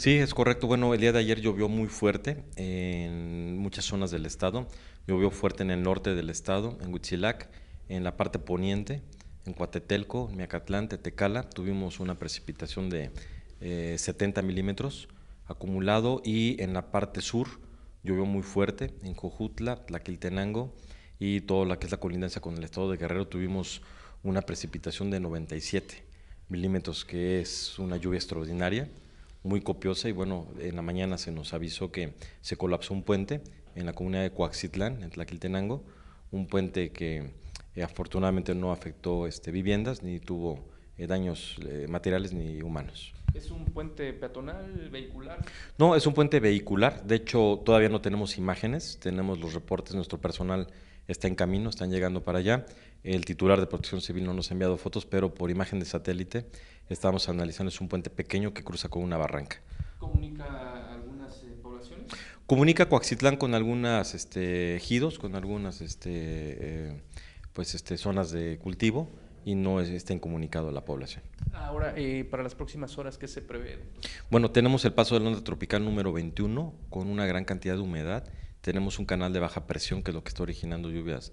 Sí, es correcto. Bueno, el día de ayer llovió muy fuerte en muchas zonas del estado. Llovió fuerte en el norte del estado, en Huitzilac, en la parte poniente, en Coatetelco, en Miacatlán, Tetecala. Tuvimos una precipitación de 70 eh, milímetros acumulado y en la parte sur llovió muy fuerte, en Cojutla, Tlaquiltenango y toda la que es la colindancia con el estado de Guerrero tuvimos una precipitación de 97 milímetros, que es una lluvia extraordinaria muy copiosa y bueno, en la mañana se nos avisó que se colapsó un puente en la comunidad de Coaxitlán, en Tlaquiltenango, un puente que eh, afortunadamente no afectó este, viviendas ni tuvo eh, daños eh, materiales ni humanos. ¿Es un puente peatonal, vehicular? No, es un puente vehicular. De hecho, todavía no tenemos imágenes, tenemos los reportes, nuestro personal está en camino, están llegando para allá. El titular de Protección Civil no nos ha enviado fotos, pero por imagen de satélite estamos analizando, es un puente pequeño que cruza con una barranca. ¿Comunica algunas eh, poblaciones? Comunica Coaxitlán con algunas este, ejidos, con algunas este, eh, pues, este, zonas de cultivo y no está incomunicado a la población. Ahora, eh, para las próximas horas, ¿qué se prevé? Bueno, tenemos el paso de la onda tropical número 21 con una gran cantidad de humedad tenemos un canal de baja presión que es lo que está originando lluvias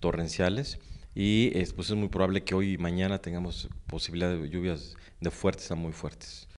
torrenciales y es, pues es muy probable que hoy y mañana tengamos posibilidad de lluvias de fuertes a muy fuertes.